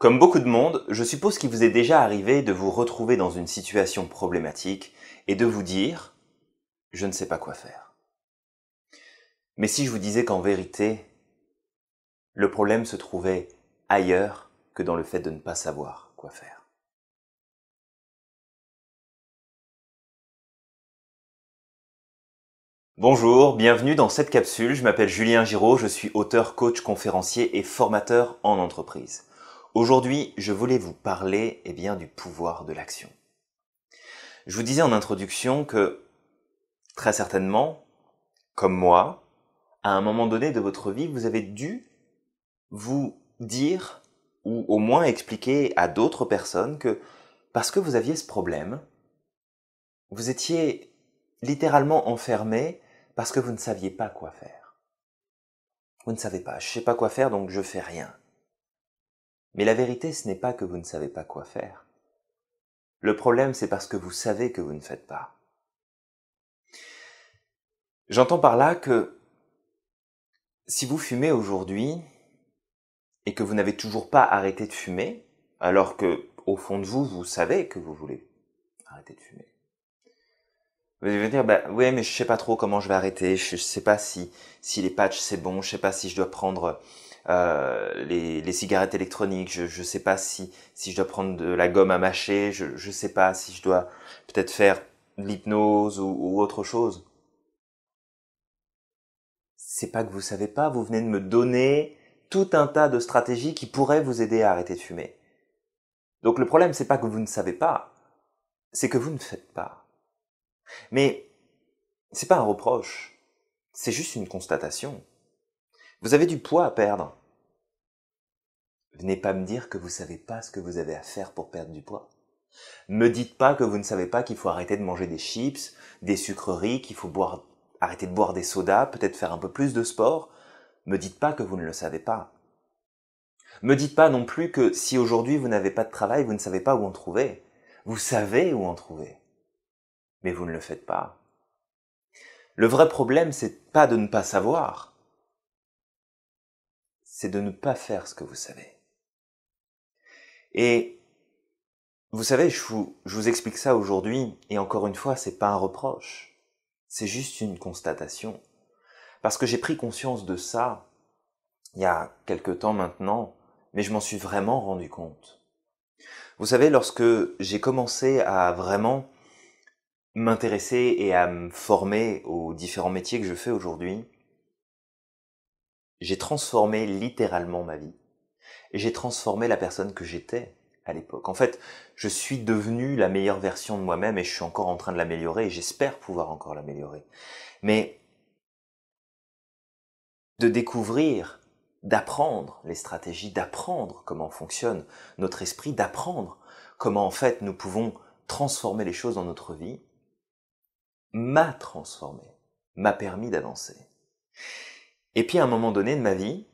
Comme beaucoup de monde, je suppose qu'il vous est déjà arrivé de vous retrouver dans une situation problématique et de vous dire « je ne sais pas quoi faire ». Mais si je vous disais qu'en vérité, le problème se trouvait ailleurs que dans le fait de ne pas savoir quoi faire. Bonjour, bienvenue dans cette capsule, je m'appelle Julien Giraud, je suis auteur, coach, conférencier et formateur en entreprise. Aujourd'hui, je voulais vous parler eh bien, du pouvoir de l'action. Je vous disais en introduction que, très certainement, comme moi, à un moment donné de votre vie, vous avez dû vous dire, ou au moins expliquer à d'autres personnes que, parce que vous aviez ce problème, vous étiez littéralement enfermé parce que vous ne saviez pas quoi faire. Vous ne savez pas, je sais pas quoi faire, donc je fais rien. Mais la vérité, ce n'est pas que vous ne savez pas quoi faire. Le problème, c'est parce que vous savez que vous ne faites pas. J'entends par là que si vous fumez aujourd'hui et que vous n'avez toujours pas arrêté de fumer, alors que au fond de vous, vous savez que vous voulez arrêter de fumer. Vous allez dire, bah oui, mais je sais pas trop comment je vais arrêter, je sais pas si, si les patchs c'est bon, je sais pas si je dois prendre euh, les, cigarettes électroniques, je ne sais pas si, si je dois prendre de la gomme à mâcher, je ne sais pas si je dois peut-être faire de l'hypnose ou, autre chose. C'est pas que vous savez pas, vous venez de me donner tout un tas de stratégies qui pourraient vous aider à arrêter de fumer. Donc le problème, c'est pas que vous ne savez pas, c'est que vous ne faites pas. Mais c'est pas un reproche, c'est juste une constatation. Vous avez du poids à perdre. Venez pas me dire que vous savez pas ce que vous avez à faire pour perdre du poids. Me dites pas que vous ne savez pas qu'il faut arrêter de manger des chips, des sucreries, qu'il faut boire, arrêter de boire des sodas, peut-être faire un peu plus de sport. Me dites pas que vous ne le savez pas. Me dites pas non plus que si aujourd'hui vous n'avez pas de travail, vous ne savez pas où en trouver. Vous savez où en trouver. Mais vous ne le faites pas. Le vrai problème, c'est pas de ne pas savoir c'est de ne pas faire ce que vous savez. Et vous savez, je vous, explique ça aujourd'hui, et encore une fois, c'est pas un reproche, c'est juste une constatation. Parce que j'ai pris conscience de ça il y a quelque temps maintenant, mais je m'en suis vraiment rendu compte. Vous savez, lorsque j'ai commencé à vraiment m'intéresser et à me former aux différents métiers que je fais aujourd'hui, j'ai transformé littéralement ma vie. j'ai transformé la personne que j'étais à l'époque. En fait, je suis devenu la meilleure version de moi-même et je suis encore en train de l'améliorer et j'espère pouvoir encore l'améliorer. Mais de découvrir, d'apprendre les stratégies, d'apprendre comment fonctionne notre esprit, d'apprendre comment en fait nous pouvons transformer les choses dans notre vie, m'a transformé, m'a permis d'avancer. Et puis à un moment donné de ma vie,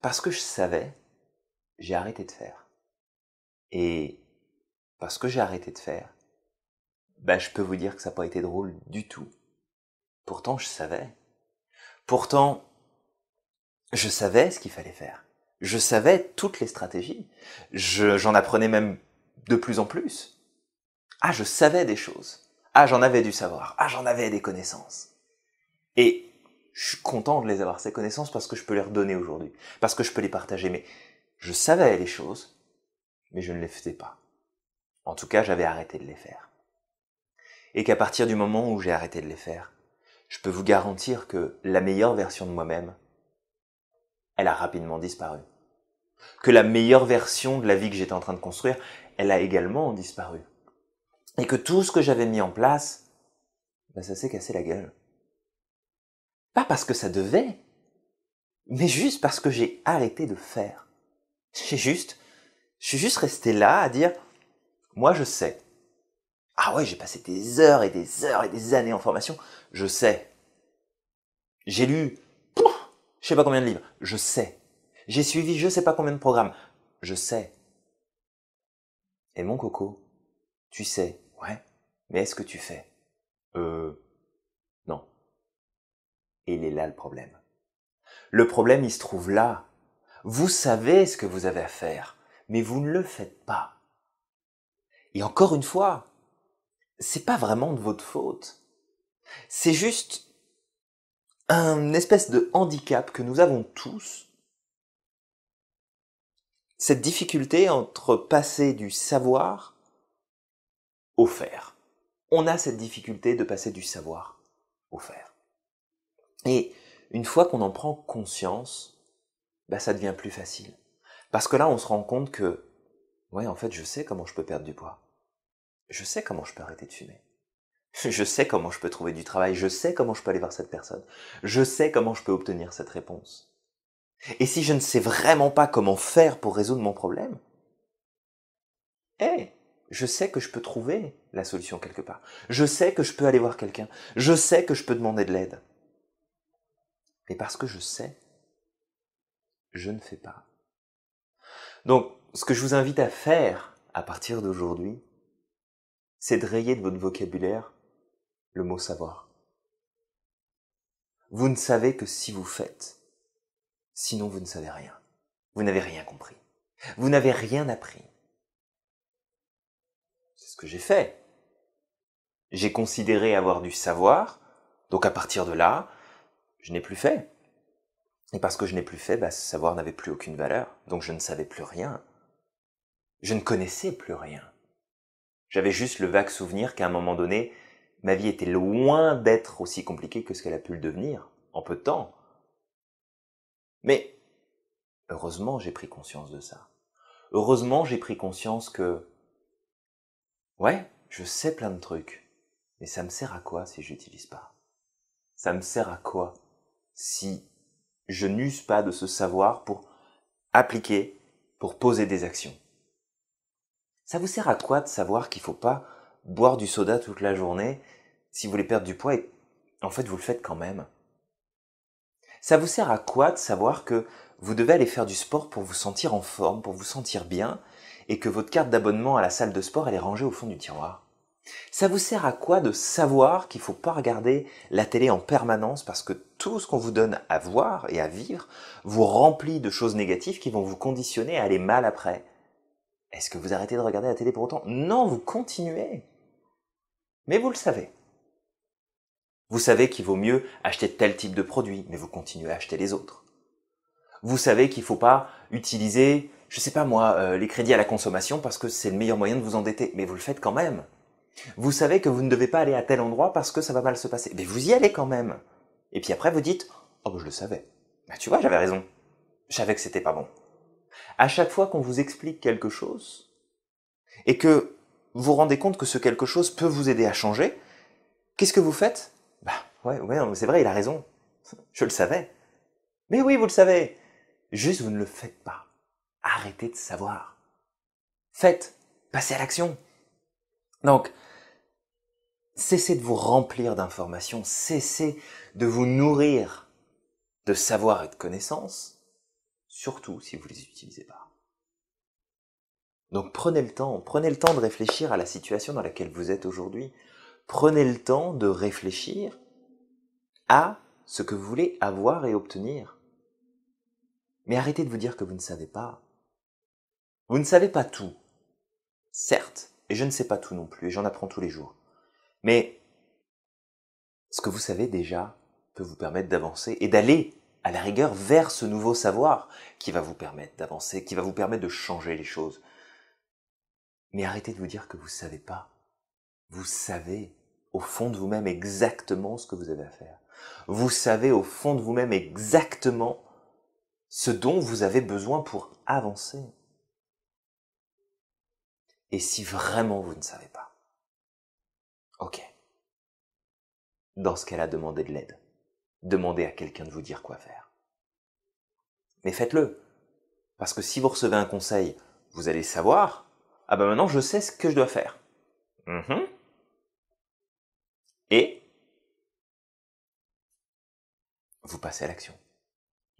parce que je savais, j'ai arrêté de faire. Et parce que j'ai arrêté de faire, bah je peux vous dire que ça n'a pas été drôle du tout. Pourtant je savais. Pourtant, je savais ce qu'il fallait faire. Je savais toutes les stratégies. j'en apprenais même de plus en plus. Ah, je savais des choses. Ah, j'en avais du savoir. Ah, j'en avais des connaissances. Et je suis content de les avoir, ces connaissances, parce que je peux les redonner aujourd'hui, parce que je peux les partager. Mais je savais les choses, mais je ne les faisais pas. En tout cas, j'avais arrêté de les faire. Et qu'à partir du moment où j'ai arrêté de les faire, je peux vous garantir que la meilleure version de moi-même, elle a rapidement disparu. Que la meilleure version de la vie que j'étais en train de construire, elle a également disparu. Et que tout ce que j'avais mis en place, ben, ça s'est cassé la gueule. Pas parce que ça devait, mais juste parce que j'ai arrêté de faire. J'ai juste, je suis juste resté là à dire, moi je sais. Ah ouais, j'ai passé des heures et des heures et des années en formation, je sais. J'ai lu, je sais pas combien de livres, je sais. J'ai suivi je sais pas combien de programmes, je sais. Et mon coco, tu sais, ouais, mais est-ce que tu fais euh, et il est là le problème. Le problème, il se trouve là. Vous savez ce que vous avez à faire, mais vous ne le faites pas. Et encore une fois, c'est pas vraiment de votre faute. C'est juste un espèce de handicap que nous avons tous. Cette difficulté entre passer du savoir au faire. On a cette difficulté de passer du savoir au faire. Et une fois qu'on en prend conscience, bah, ça devient plus facile. Parce que là, on se rend compte que, ouais, en fait, je sais comment je peux perdre du poids. Je sais comment je peux arrêter de fumer. Je sais comment je peux trouver du travail. Je sais comment je peux aller voir cette personne. Je sais comment je peux obtenir cette réponse. Et si je ne sais vraiment pas comment faire pour résoudre mon problème, eh, je sais que je peux trouver la solution quelque part. Je sais que je peux aller voir quelqu'un. Je sais que je peux demander de l'aide mais parce que je sais, je ne fais pas. Donc, ce que je vous invite à faire à partir d'aujourd'hui, c'est de rayer de votre vocabulaire le mot savoir. Vous ne savez que si vous faites. Sinon, vous ne savez rien. Vous n'avez rien compris. Vous n'avez rien appris. C'est ce que j'ai fait. J'ai considéré avoir du savoir, donc à partir de là, je n'ai plus fait. Et parce que je n'ai plus fait, bah, ce savoir n'avait plus aucune valeur, donc je ne savais plus rien. Je ne connaissais plus rien. J'avais juste le vague souvenir qu'à un moment donné, ma vie était loin d'être aussi compliquée que ce qu'elle a pu le devenir, en peu de temps. Mais, heureusement, j'ai pris conscience de ça. Heureusement, j'ai pris conscience que, ouais, je sais plein de trucs, mais ça me sert à quoi si je n'utilise pas? Ça me sert à quoi si je n'use pas de ce savoir pour appliquer, pour poser des actions. Ça vous sert à quoi de savoir qu'il ne faut pas boire du soda toute la journée si vous voulez perdre du poids et en fait vous le faites quand même Ça vous sert à quoi de savoir que vous devez aller faire du sport pour vous sentir en forme, pour vous sentir bien et que votre carte d'abonnement à la salle de sport elle est rangée au fond du tiroir ça vous sert à quoi de savoir qu'il ne faut pas regarder la télé en permanence parce que tout ce qu'on vous donne à voir et à vivre vous remplit de choses négatives qui vont vous conditionner à aller mal après Est-ce que vous arrêtez de regarder la télé pour autant Non, vous continuez. Mais vous le savez. Vous savez qu'il vaut mieux acheter tel type de produit, mais vous continuez à acheter les autres. Vous savez qu'il ne faut pas utiliser, je sais pas moi, euh, les crédits à la consommation parce que c'est le meilleur moyen de vous endetter, mais vous le faites quand même. Vous savez que vous ne devez pas aller à tel endroit parce que ça va mal se passer. Mais vous y allez quand même. Et puis après, vous dites, oh, bah, je le savais. bah tu vois, j'avais raison. Je savais que c'était pas bon. À chaque fois qu'on vous explique quelque chose et que vous vous rendez compte que ce quelque chose peut vous aider à changer, qu'est-ce que vous faites Bah ouais, ouais, c'est vrai, il a raison. Je le savais. Mais oui, vous le savez. Juste, vous ne le faites pas. Arrêtez de savoir. Faites. Passez à l'action. Donc, Cessez de vous remplir d'informations, cessez de vous nourrir de savoir et de connaissances, surtout si vous ne les utilisez pas. Donc prenez le temps, prenez le temps de réfléchir à la situation dans laquelle vous êtes aujourd'hui. Prenez le temps de réfléchir à ce que vous voulez avoir et obtenir. Mais arrêtez de vous dire que vous ne savez pas. Vous ne savez pas tout. Certes, et je ne sais pas tout non plus, et j'en apprends tous les jours. Mais ce que vous savez déjà peut vous permettre d'avancer et d'aller à la rigueur vers ce nouveau savoir qui va vous permettre d'avancer, qui va vous permettre de changer les choses. Mais arrêtez de vous dire que vous ne savez pas. Vous savez au fond de vous-même exactement ce que vous avez à faire. Vous savez au fond de vous-même exactement ce dont vous avez besoin pour avancer. Et si vraiment vous ne savez pas, Ok. Dans ce cas-là, demandez de l'aide. Demandez à quelqu'un de vous dire quoi faire. Mais faites-le. Parce que si vous recevez un conseil, vous allez savoir, ah ben maintenant je sais ce que je dois faire. Mhm. Et vous passez à l'action.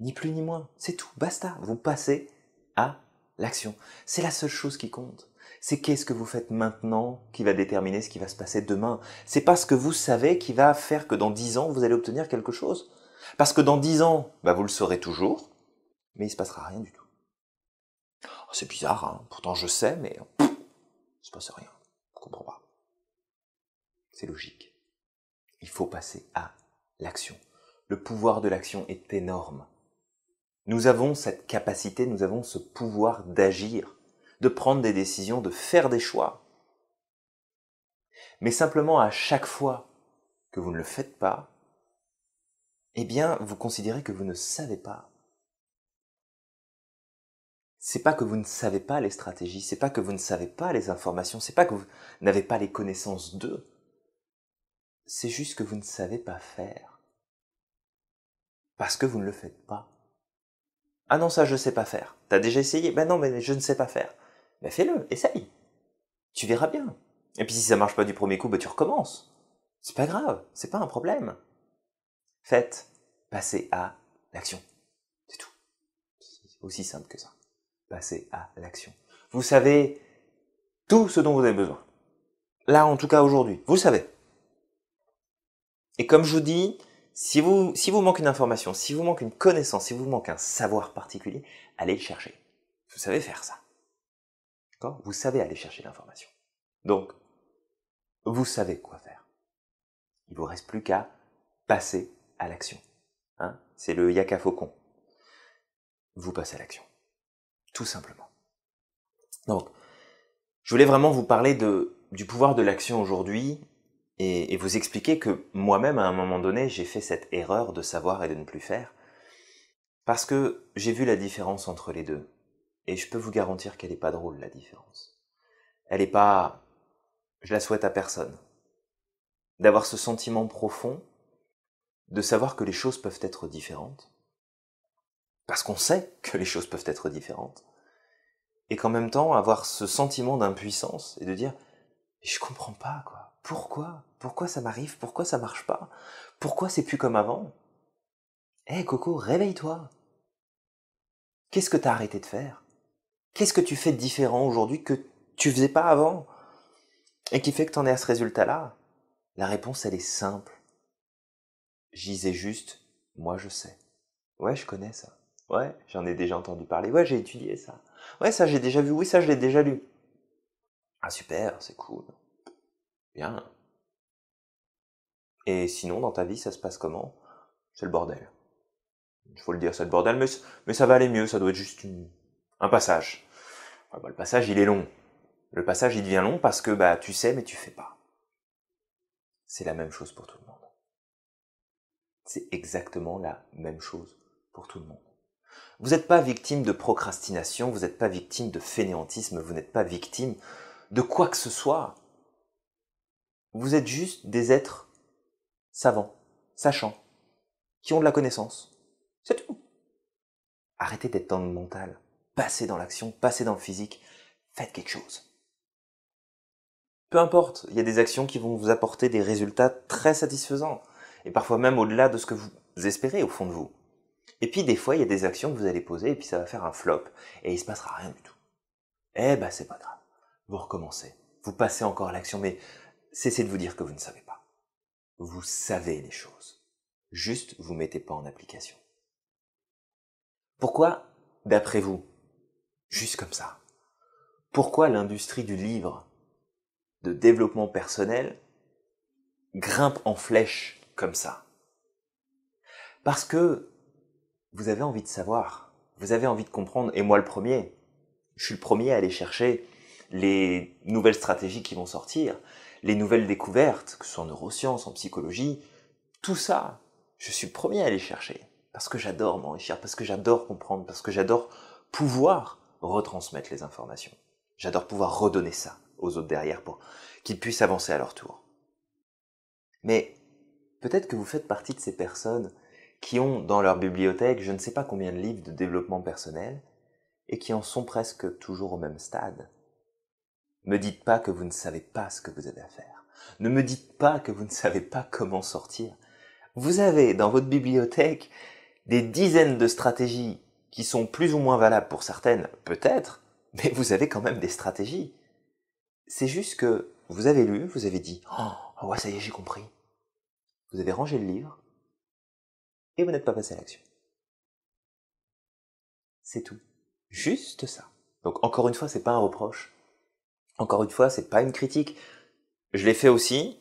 Ni plus ni moins, c'est tout, basta, vous passez à l'action. C'est la seule chose qui compte c'est qu'est-ce que vous faites maintenant qui va déterminer ce qui va se passer demain. C'est pas ce que vous savez qui va faire que dans dix ans vous allez obtenir quelque chose. Parce que dans dix ans, bah, vous le saurez toujours, mais il se passera rien du tout. Oh, c'est bizarre, hein. pourtant je sais, mais il il se passe rien. comprends pas. C'est logique. Il faut passer à l'action. Le pouvoir de l'action est énorme. Nous avons cette capacité, nous avons ce pouvoir d'agir de prendre des décisions, de faire des choix. Mais simplement à chaque fois que vous ne le faites pas, eh bien, vous considérez que vous ne savez pas. C'est pas que vous ne savez pas les stratégies, c'est pas que vous ne savez pas les informations, c'est pas que vous n'avez pas les connaissances d'eux. C'est juste que vous ne savez pas faire. Parce que vous ne le faites pas. Ah non, ça je ne sais pas faire. T'as déjà essayé Ben non, mais je ne sais pas faire fais-le, essaye. Tu verras bien. Et puis si ça marche pas du premier coup, bah, tu recommences. C'est pas grave, c'est pas un problème. Faites, passer à l'action. C'est tout. C'est aussi simple que ça. Passez à l'action. Vous savez tout ce dont vous avez besoin. Là, en tout cas aujourd'hui, vous savez. Et comme je vous dis, si vous, si vous une information, si vous manquez une connaissance, si vous manquez un savoir particulier, allez le chercher. Vous savez faire ça. Vous savez aller chercher l'information. Donc, vous savez quoi faire. Il vous reste plus qu'à passer à l'action. Hein. C'est le yaka faucon. Vous passez à l'action. Tout simplement. Donc, je voulais vraiment vous parler du pouvoir de l'action aujourd'hui et, vous expliquer que moi-même, à un moment donné, j'ai fait cette erreur de savoir et de ne plus faire parce que j'ai vu la différence entre les deux. Et je peux vous garantir qu'elle n'est pas drôle, la différence. Elle n'est pas... Je la souhaite à personne. D'avoir ce sentiment profond de savoir que les choses peuvent être différentes. Parce qu'on sait que les choses peuvent être différentes. Et qu'en même temps, avoir ce sentiment d'impuissance et de dire, je comprends pas, quoi. Pourquoi? Pourquoi ça m'arrive? Pourquoi ça marche pas? Pourquoi c'est plus comme avant? Eh Coco, réveille-toi! Qu'est-ce que t'as arrêté de faire? Qu'est-ce que tu fais de différent aujourd'hui que tu faisais pas avant et qui fait que tu en es à ce résultat-là La réponse, elle est simple. J'y juste, moi je sais. Ouais, je connais ça. Ouais, j'en ai déjà entendu parler. Ouais, j'ai étudié ça. Ouais, ça j'ai déjà vu. Oui, ça je l'ai déjà lu. Ah super, c'est cool. Bien. Et sinon, dans ta vie, ça se passe comment C'est le bordel. Il faut le dire, c'est le bordel, mais ça va aller mieux. Ça doit être juste une un passage. Ah bah, le passage, il est long. Le passage, il devient long parce que bah, tu sais, mais tu fais pas. C'est la même chose pour tout le monde. C'est exactement la même chose pour tout le monde. Vous n'êtes pas victime de procrastination, vous n'êtes pas victime de fainéantisme, vous n'êtes pas victime de quoi que ce soit. Vous êtes juste des êtres savants, sachants, qui ont de la connaissance. C'est tout. Arrêtez d'être dans le mental passez dans l'action, passez dans le physique, faites quelque chose. Peu importe, il y a des actions qui vont vous apporter des résultats très satisfaisants, et parfois même au-delà de ce que vous espérez au fond de vous. Et puis des fois, il y a des actions que vous allez poser, et puis ça va faire un flop, et il se passera rien du tout. Eh ben c'est pas grave, vous recommencez, vous passez encore à l'action, mais cessez de vous dire que vous ne savez pas. Vous savez les choses, juste vous mettez pas en application. Pourquoi, d'après vous, Juste comme ça. Pourquoi l'industrie du livre, de développement personnel, grimpe en flèche comme ça Parce que vous avez envie de savoir, vous avez envie de comprendre, et moi le premier, je suis le premier à aller chercher les nouvelles stratégies qui vont sortir, les nouvelles découvertes, que ce soit en neurosciences, en psychologie, tout ça, je suis le premier à aller chercher, parce que j'adore m'enrichir, parce que j'adore comprendre, parce que j'adore pouvoir retransmettre les informations. J'adore pouvoir redonner ça aux autres derrière pour qu'ils puissent avancer à leur tour. Mais peut-être que vous faites partie de ces personnes qui ont dans leur bibliothèque je ne sais pas combien de livres de développement personnel et qui en sont presque toujours au même stade. Ne me dites pas que vous ne savez pas ce que vous avez à faire. Ne me dites pas que vous ne savez pas comment sortir. Vous avez dans votre bibliothèque des dizaines de stratégies qui sont plus ou moins valables pour certaines, peut-être, mais vous avez quand même des stratégies. C'est juste que vous avez lu, vous avez dit Oh, ah ouais, ça y est, j'ai compris. Vous avez rangé le livre et vous n'êtes pas passé à l'action. C'est tout. Juste ça. Donc encore une fois, c'est pas un reproche. Encore une fois, c'est pas une critique. Je l'ai fait aussi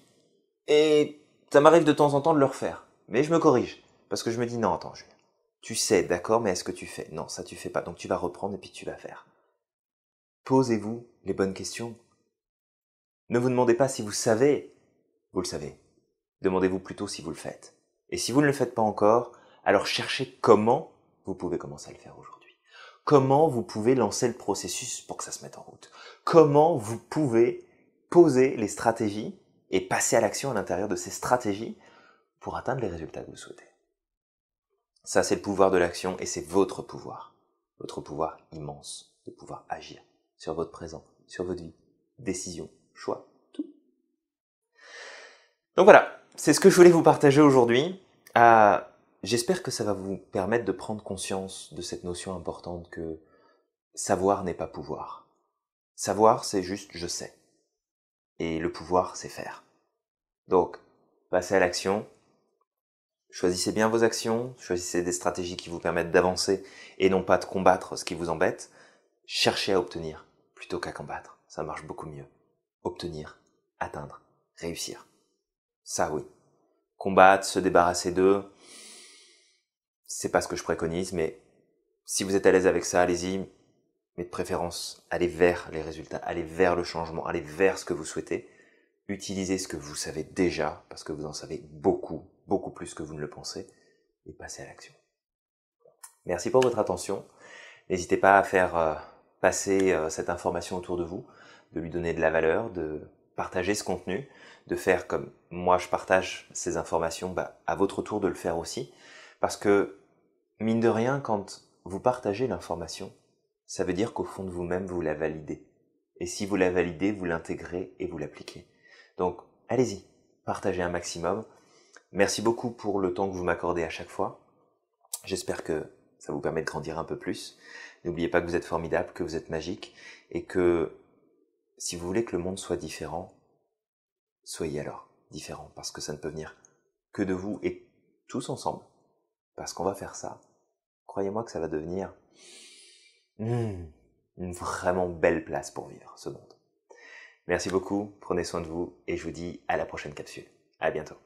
et ça m'arrive de temps en temps de le refaire. Mais je me corrige parce que je me dis non, attends, Julien tu sais, d'accord, mais est-ce que tu fais Non, ça tu fais pas. Donc tu vas reprendre et puis tu vas faire. Posez-vous les bonnes questions. Ne vous demandez pas si vous savez, vous le savez. Demandez-vous plutôt si vous le faites. Et si vous ne le faites pas encore, alors cherchez comment vous pouvez commencer à le faire aujourd'hui. Comment vous pouvez lancer le processus pour que ça se mette en route. Comment vous pouvez poser les stratégies et passer à l'action à l'intérieur de ces stratégies pour atteindre les résultats que vous souhaitez. Ça, c'est le pouvoir de l'action et c'est votre pouvoir. Votre pouvoir immense de pouvoir agir sur votre présent, sur votre vie. Décision, choix, tout. Donc voilà, c'est ce que je voulais vous partager aujourd'hui. Ah, j'espère que ça va vous permettre de prendre conscience de cette notion importante que savoir n'est pas pouvoir. Savoir, c'est juste je sais. Et le pouvoir, c'est faire. Donc, passez à l'action, Choisissez bien vos actions, choisissez des stratégies qui vous permettent d'avancer et non pas de combattre ce qui vous embête. Cherchez à obtenir plutôt qu'à combattre. Ça marche beaucoup mieux. Obtenir, atteindre, réussir. Ça oui. Combattre, se débarrasser d'eux, c'est pas ce que je préconise, mais si vous êtes à l'aise avec ça, allez-y. Mais de préférence, allez vers les résultats, allez vers le changement, allez vers ce que vous souhaitez. Utilisez ce que vous savez déjà, parce que vous en savez beaucoup beaucoup plus que vous ne le pensez, et passez à l'action. Merci pour votre attention. N'hésitez pas à faire euh, passer euh, cette information autour de vous, de lui donner de la valeur, de partager ce contenu, de faire comme moi je partage ces informations, bah, à votre tour de le faire aussi. Parce que, mine de rien, quand vous partagez l'information, ça veut dire qu'au fond de vous-même, vous la validez. Et si vous la validez, vous l'intégrez et vous l'appliquez. Donc, allez-y, partagez un maximum. Merci beaucoup pour le temps que vous m'accordez à chaque fois. J'espère que ça vous permet de grandir un peu plus. N'oubliez pas que vous êtes formidable, que vous êtes magique et que si vous voulez que le monde soit différent, soyez alors différent parce que ça ne peut venir que de vous et tous ensemble. Parce qu'on va faire ça. Croyez-moi que ça va devenir hmm, une vraiment belle place pour vivre ce monde. Merci beaucoup, prenez soin de vous et je vous dis à la prochaine capsule. À bientôt.